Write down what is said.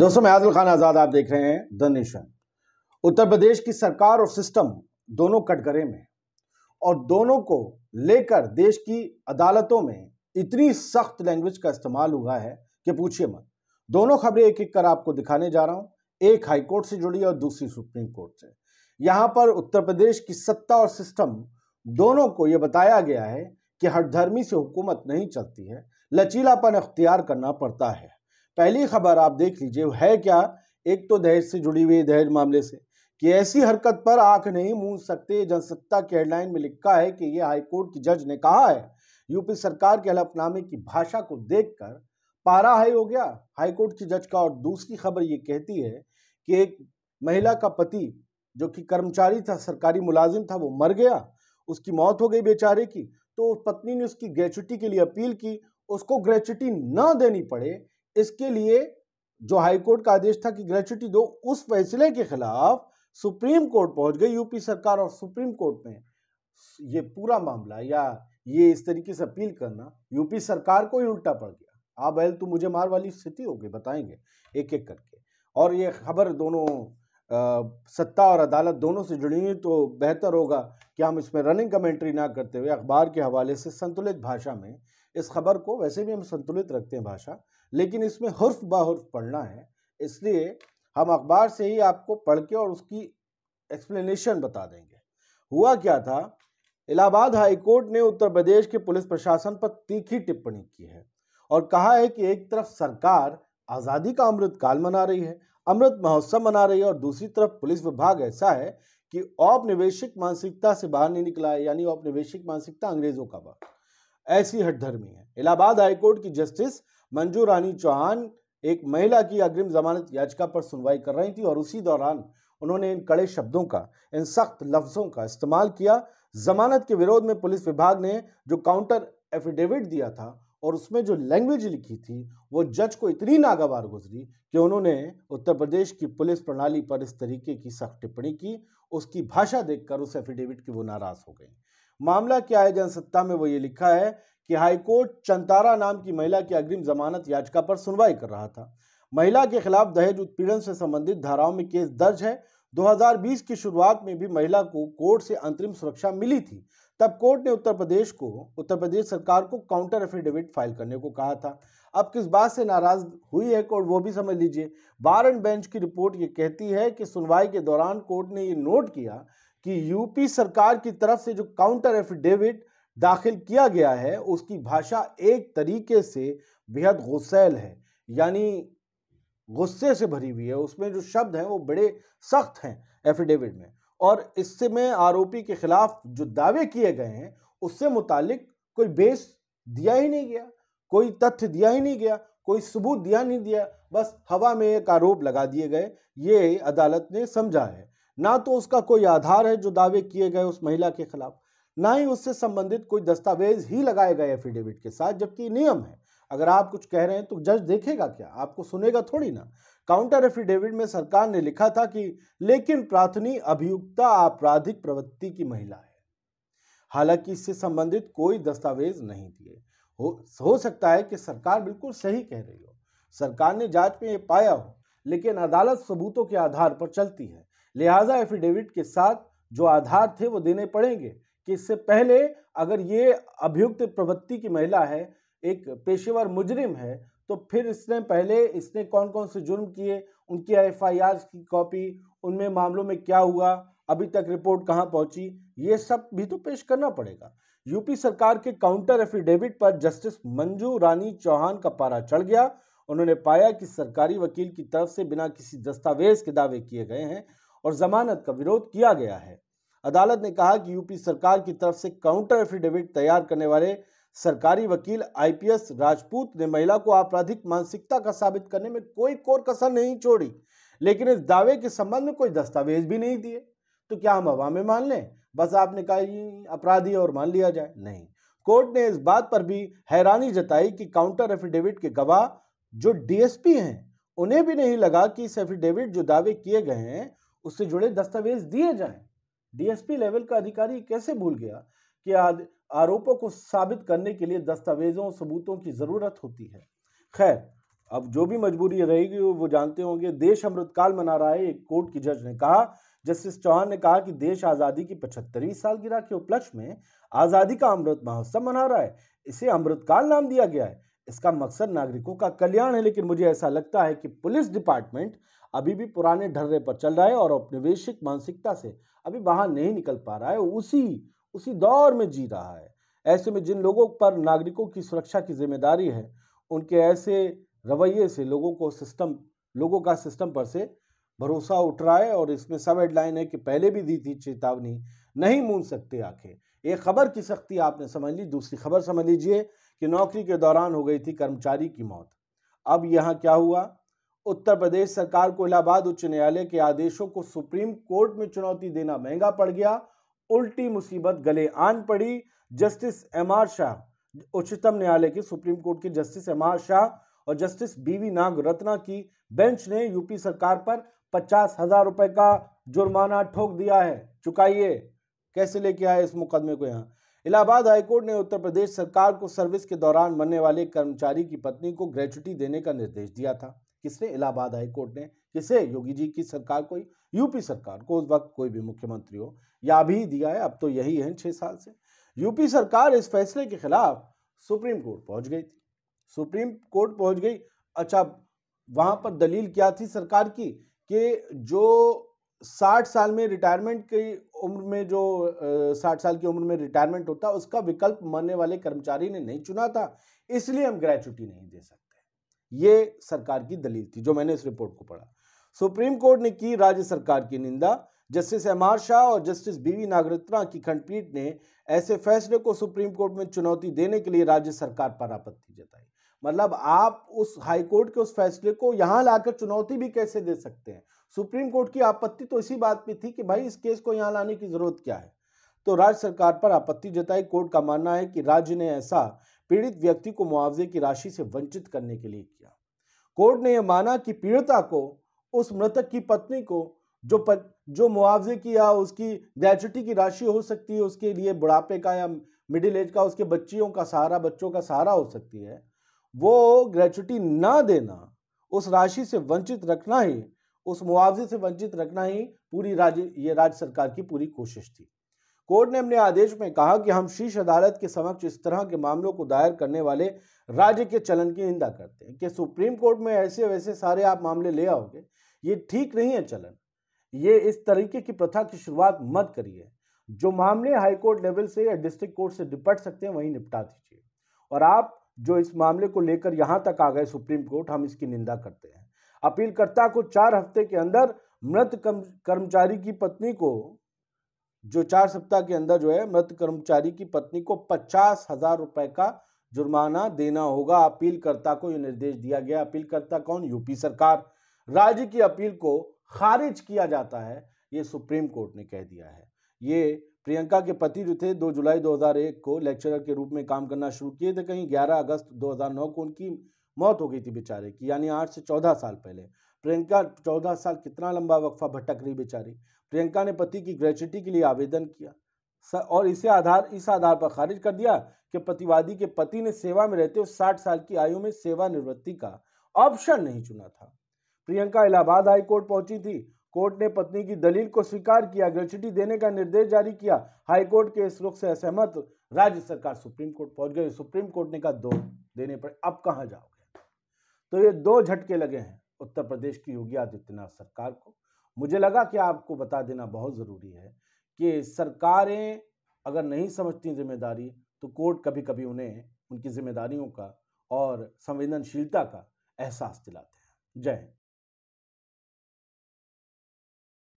दोस्तों मैं आजल खान आज़ाद आप देख रहे हैं द नेशन उत्तर प्रदेश की सरकार और सिस्टम दोनों कटघरे में और दोनों को लेकर देश की अदालतों में इतनी सख्त लैंग्वेज का इस्तेमाल हुआ है कि पूछिए मत दोनों खबरें एक एक कर आपको दिखाने जा रहा हूं एक हाई कोर्ट से जुड़ी और दूसरी सुप्रीम कोर्ट से यहां पर उत्तर प्रदेश की सत्ता और सिस्टम दोनों को यह बताया गया है कि हर धर्मी से हुकूमत नहीं चलती है लचीलापन अख्तियार करना पड़ता है पहली खबर आप देख लीजिए है क्या एक तो दहेज से जुड़ी हुई दहेज मामले से कि ऐसी हरकत पर आंख नहीं मूंद सकते जनसत्ता के हेडलाइन में लिखा है कि यह हाईकोर्ट की जज ने कहा है यूपी सरकार के हलफनामे की भाषा को देखकर पारा हाई हो गया हाईकोर्ट की जज का और दूसरी खबर ये कहती है कि एक महिला का पति जो कि कर्मचारी था सरकारी मुलाजिम था वो मर गया उसकी मौत हो गई बेचारे की तो पत्नी ने उसकी ग्रेचुटी के लिए अपील की उसको ग्रेचुटी ना देनी पड़े इसके लिए जो हाईकोर्ट का आदेश था कि ग्रेचुटी दो उस फैसले के खिलाफ सुप्रीम कोर्ट पहुंच गई यूपी सरकार और सुप्रीम कोर्ट में ये पूरा मामला या ये इस तरीके से अपील करना यूपी सरकार को ही उल्टा पड़ गया आप बैल तो मुझे मार वाली स्थिति हो गई बताएंगे एक एक करके और ये खबर दोनों आ, सत्ता और अदालत दोनों से जुड़ी हुई तो बेहतर होगा कि हम इसमें रनिंग कमेंट्री ना करते हुए अखबार के हवाले से संतुलित भाषा में इस खबर को वैसे भी हम संतुलित रखते हैं भाषा लेकिन इसमें हर्फ बाहर्फ पढ़ना है इसलिए हम अखबार से ही आपको पढ़ के और उसकी एक्सप्लेनेशन बता देंगे हुआ क्या था इलाहाबाद हाईकोर्ट ने उत्तर प्रदेश के पुलिस प्रशासन पर तीखी टिप्पणी की है और कहा है कि एक तरफ सरकार आज़ादी का अमृत काल मना रही है अमृत महोत्सव मना रही है और दूसरी तरफ पुलिस विभाग ऐसा है कि औपनिवेशिक मानसिकता से बाहर नहीं निकला है यानी औपनिवेशिक मानसिकता अंग्रेजों का बात ऐसी हटधर्मी है इलाहाबाद हाईकोर्ट की जस्टिस मंजू रानी चौहान एक महिला की अग्रिम जमानत याचिका पर सुनवाई कर रही थी और उसी दौरान उन्होंने इन कड़े शब्दों का इन सख्त लफ्जों का इस्तेमाल किया जमानत के विरोध में पुलिस विभाग ने जो काउंटर एफिडेविट दिया था और उसमें जो लैंग्वेज लिखी थी वो जज को इतनी नागवार गुजरी कि उन्होंने उत्तर प्रदेश की पुलिस प्रणाली पर इस तरीके की सख्त टिप्पणी की उसकी भाषा देखकर उस एफिडेविट की वो नाराज़ हो गई मामला क्या है जनसत्ता में वो ये लिखा है कि हाईकोर्ट चंतारा नाम की महिला की अग्रिम जमानत याचिका पर सुनवाई कर रहा था महिला के खिलाफ दहेज उत्पीड़न से संबंधित धाराओं में केस दर्ज है 2020 की शुरुआत में भी महिला को कोर्ट से अंतरिम सुरक्षा मिली थी तब कोर्ट ने उत्तर प्रदेश को उत्तर प्रदेश सरकार को काउंटर एफिडेविट फाइल करने को कहा था अब किस बात से नाराज हुई है कोर्ट वो भी समझ लीजिए बार एंड बेंच की रिपोर्ट ये कहती है कि सुनवाई के दौरान कोर्ट ने ये नोट किया कि यूपी सरकार की तरफ से जो काउंटर एफिडेविट दाखिल किया गया है उसकी भाषा एक तरीके से बेहद गुस्सैल है यानी गुस्से से भरी हुई है उसमें जो शब्द हैं वो बड़े सख्त हैं एफिडेविट में और इससे में आरोपी के खिलाफ जो दावे किए गए हैं उससे मुतालिक कोई बेस दिया ही नहीं गया कोई तथ्य दिया ही नहीं गया कोई सबूत दिया नहीं दिया बस हवा में एक आरोप लगा दिए गए ये अदालत ने समझा है ना तो उसका कोई आधार है जो दावे किए गए उस महिला के खिलाफ ना ही उससे संबंधित कोई दस्तावेज ही लगाए गए एफिडेविट के साथ जबकि नियम है अगर आप कुछ कह रहे हैं तो जज देखेगा क्या आपको सुनेगा थोड़ी ना काउंटर एफिडेविट में सरकार ने लिखा था कि लेकिन प्रार्थनी अभियुक्ता आपराधिक प्रवृत्ति की महिला है हालांकि इससे संबंधित कोई दस्तावेज नहीं दिए हो, हो सकता है कि सरकार बिल्कुल सही कह रही हो सरकार ने जांच में ये पाया हो लेकिन अदालत सबूतों के आधार पर चलती है लिहाजा एफिडेविट के साथ जो आधार थे वो देने पड़ेंगे कि इससे पहले अगर ये अभियुक्त प्रवृत्ति की महिला है एक पेशेवर मुजरिम है तो फिर इसने पहले इसने कौन कौन से जुर्म किए उनकी एफ की कॉपी उनमें मामलों में क्या हुआ अभी तक रिपोर्ट कहाँ पहुंची ये सब भी तो पेश करना पड़ेगा यूपी सरकार के काउंटर एफिडेविट पर जस्टिस मंजू रानी चौहान का पारा चढ़ गया उन्होंने पाया कि सरकारी वकील की तरफ से बिना किसी दस्तावेज के दावे किए गए हैं और जमानत का विरोध किया गया है अदालत ने कहा कि यूपी सरकार की तरफ से काउंटर एफिडेविट तैयार करने वाले सरकारी वकील आईपीएस राजपूत ने महिला को आपराधिक मानसिकता का साबित करने में कोई कोर कसर नहीं छोड़ी लेकिन इस दावे के संबंध में कोई दस्तावेज भी नहीं दिए तो क्या हम हवा में मान लें बस आपने कहा अपराधी और मान लिया जाए नहीं कोर्ट ने इस बात पर भी हैरानी जताई कि काउंटर एफिडेविट के गवाह जो डीएसपी हैं उन्हें भी नहीं लगा कि इस एफिडेविट जो दावे किए गए हैं उससे जुड़े दस्तावेज दिए जाएं डीएसपी लेवल का अधिकारी कैसे भूल गया कि आरोपों को साबित करने के लिए दस्तावेजों सबूतों की ज़रूरत होती है खैर अब जो भी मजबूरी रहेगी वो जानते होंगे देश अमृतकाल मना रहा है एक कोर्ट की जज ने कहा जस्टिस चौहान ने कहा कि देश आज़ादी की पचहत्तरवीं सालगिरह के उपलक्ष्य में आज़ादी का अमृत महोत्सव मना रहा है इसे अमृतकाल नाम दिया गया है इसका मकसद नागरिकों का कल्याण है लेकिन मुझे ऐसा लगता है कि पुलिस डिपार्टमेंट अभी भी पुराने ढर्रे पर चल रहा है और औपनिवेशिक मानसिकता से अभी बाहर नहीं निकल पा रहा है उसी उसी दौर में जी रहा है ऐसे में जिन लोगों पर नागरिकों की सुरक्षा की जिम्मेदारी है उनके ऐसे रवैये से लोगों को सिस्टम लोगों का सिस्टम पर से भरोसा उठ रहा है और इसमें सब हेडलाइन है कि पहले भी दी थी चेतावनी नहीं मूंद सकते आंखें एक खबर की सख्ती आपने समझ ली दूसरी खबर समझ लीजिए कि नौकरी के दौरान हो गई थी कर्मचारी की मौत अब यहाँ क्या हुआ उत्तर प्रदेश सरकार को इलाहाबाद उच्च न्यायालय के आदेशों को सुप्रीम कोर्ट में चुनौती देना महंगा पड़ गया उल्टी मुसीबत गले आन पड़ी जस्टिस एम आर शाह उच्चतम न्यायालय के सुप्रीम कोर्ट के जस्टिस एम आर शाह और जस्टिस बीवी नाग रत्ना की बेंच ने यूपी सरकार पर पचास हजार रुपए का जुर्माना ठोक दिया है चुकाइए कैसे लेके आए इस मुकदमे को यहाँ इलाहाबाद हाईकोर्ट ने उत्तर प्रदेश सरकार को सर्विस के दौरान मरने वाले कर्मचारी की पत्नी को ग्रेचुटी देने का निर्देश दिया था किसने इलाहाबाद हाईकोर्ट ने किसे योगी जी की सरकार को यूपी सरकार को उस वक्त कोई भी मुख्यमंत्री हो या भी दिया है अब तो यही है छह साल से यूपी सरकार इस फैसले के खिलाफ सुप्रीम कोर्ट पहुंच गई थी सुप्रीम कोर्ट पहुंच गई अच्छा वहां पर दलील क्या थी सरकार की कि जो 60 साल में रिटायरमेंट की उम्र में जो साठ साल की उम्र में रिटायरमेंट होता है उसका विकल्प मानने वाले कर्मचारी ने नहीं चुना था इसलिए हम ग्रेचुटी नहीं दे सकते ये सरकार की दलील थी जो मैंने इस रिपोर्ट को पढ़ा सुप्रीम कोर्ट ने की राज्य सरकार की निंदा जस्टिस एम आर शाह और जस्टिस बी वी नागरत्रा की खंडपीठ ने ऐसे फैसले को सुप्रीम कोर्ट में चुनौती देने के लिए राज्य सरकार पर आपत्ति जताई मतलब आप उस हाई कोर्ट के उस फैसले को यहाँ लाकर चुनौती भी कैसे दे सकते हैं सुप्रीम कोर्ट की आपत्ति तो इसी बात पे थी कि भाई इस केस को यहाँ लाने की जरूरत क्या है तो राज्य सरकार पर आपत्ति जताई कोर्ट का मानना है कि राज्य ने ऐसा पीड़ित व्यक्ति को मुआवजे की राशि से वंचित करने के लिए किया कोर्ट ने यह माना कि पीड़िता को उस मृतक की पत्नी को जो प, जो मुआवजे की या उसकी ग्रेचुटी की राशि हो सकती है उसके लिए बुढ़ापे का या मिडिल एज का उसके बच्चियों का सहारा बच्चों का सहारा हो सकती है वो ग्रेचुटी ना देना उस राशि से वंचित रखना ही उस मुआवजे से वंचित रखना ही पूरी राज्य ये राज्य सरकार की पूरी कोशिश थी कोर्ट ने अपने आदेश में कहा कि हम शीर्ष अदालत के समक्ष इस तरह के मामलों को दायर करने वाले राज्य के चलन की निंदा करते हैं कि सुप्रीम कोर्ट में ऐसे वैसे सारे आप मामले ले आओगे ये ठीक नहीं है चलन ये इस तरीके की प्रथा की शुरुआत मत करिए जो मामले हाईकोर्ट लेवल से या डिस्ट्रिक्ट कोर्ट से निपट सकते हैं वहीं निपटा दीजिए और आप जो इस मामले को लेकर यहां तक आ गए सुप्रीम कोर्ट हम इसकी निंदा करते हैं अपीलकर्ता को चार हफ्ते के अंदर मृत कर्मचारी की पत्नी को जो चार सप्ताह के अंदर जो है मृत कर्मचारी की पत्नी को पचास हजार रुपए का जुर्माना देना होगा अपीलकर्ता को यह निर्देश दिया गया अपीलकर्ता कौन यूपी सरकार राज्य की अपील को खारिज किया जाता है ये सुप्रीम कोर्ट ने कह दिया है ये प्रियंका के पति जो थे 2 जुलाई 2001 को लेक्चरर के रूप में काम करना शुरू किए थे कहीं 11 अगस्त 2009 को उनकी मौत हो गई थी बेचारे की यानी आठ से चौदह साल पहले प्रियंका चौदह साल कितना लंबा वक्फा भटक रही बेचारी प्रियंका ने पति की ग्रेचुटी के लिए आवेदन किया और इसे आधार इस आधार पर खारिज कर दिया कि प्रतिवादी के पति ने सेवा में रहते हुए साठ साल की आयु में सेवानिवृत्ति का ऑप्शन नहीं चुना था प्रियंका इलाहाबाद हाईकोर्ट पहुंची थी कोर्ट ने पत्नी की दलील को स्वीकार किया ग्रेचुटी देने का निर्देश जारी किया हाईकोर्ट के इस रुख से असहमत राज्य सरकार सुप्रीम कोर्ट पहुंच गई सुप्रीम कोर्ट ने कहा दो देने पर अब कहाँ जाओगे तो ये दो झटके लगे हैं उत्तर प्रदेश की योगी आदित्यनाथ सरकार को मुझे लगा कि आपको बता देना बहुत ज़रूरी है कि सरकारें अगर नहीं समझती जिम्मेदारी तो कोर्ट कभी कभी उन्हें उनकी जिम्मेदारियों का और संवेदनशीलता का एहसास दिलाते हैं जय हिंद